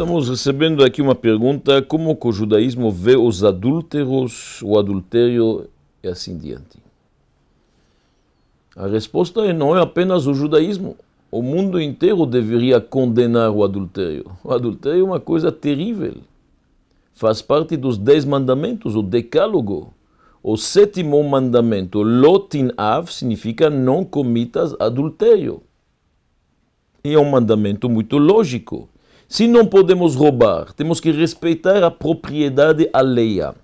Estamos recebendo aqui uma pergunta: como que o judaísmo vê os adúlteros, o adultério e assim diante? A resposta é: não é apenas o judaísmo. O mundo inteiro deveria condenar o adultério. O adultério é uma coisa terrível. Faz parte dos dez mandamentos, o decálogo. O sétimo mandamento, lotin av, significa não comitas adultério. E é um mandamento muito lógico se não podemos roubar, temos que respeitar a propriedade alheia.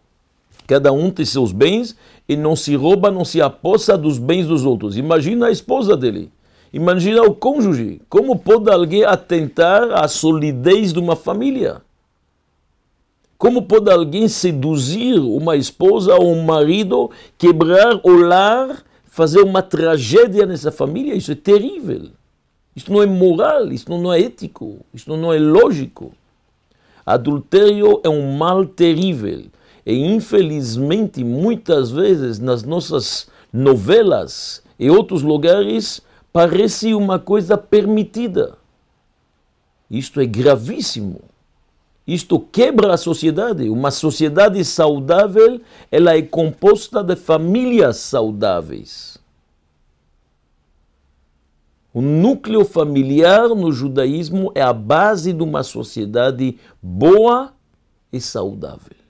Cada um tem seus bens e não se rouba, não se aposta dos bens dos outros. Imagina a esposa dele. Imagina o cônjuge. Como pode alguém atentar à solidez de uma família? Como pode alguém seduzir uma esposa ou um marido, quebrar o lar, fazer uma tragédia nessa família? Isso é terrível. Isto não é moral, isso não é ético, isso não é lógico. Adultério é um mal terrível. E, infelizmente, muitas vezes nas nossas novelas e outros lugares, parece uma coisa permitida. Isto é gravíssimo. Isto quebra a sociedade. Uma sociedade saudável, ela é composta de famílias saudáveis. O núcleo familiar no judaísmo é a base de uma sociedade boa e saudável.